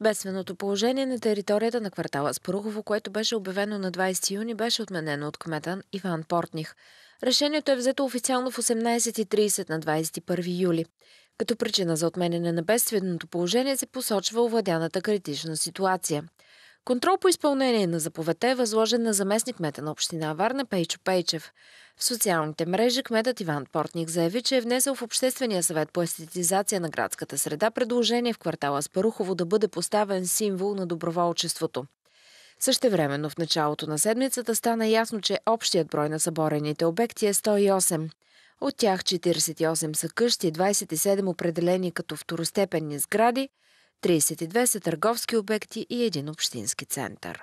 Бедственото положение на територията на квартала Спорухово, което беше обявено на 20 юни, беше отменено от кмета Иван Портних. Решението е взето официално в 18.30 на 21 юли. Като причина за отменене на бедственото положение се посочва овладяната критична ситуация – Контрол по изпълнение на заповедта е възложен на заместник мета на община Варна Пейчо Пейчев. В социалните мрежи кметът Иван Портник заяви, че е внесъл в Обществения съвет по естетизация на градската среда предложение в квартала Спарухово да бъде поставен символ на доброволчеството. Същевременно в началото на седмицата стана ясно, че общият брой на съборените обекти е 108. От тях 48 са къщи, 27 определени като второстепенни сгради, 32 са търговски обекти и един общински център.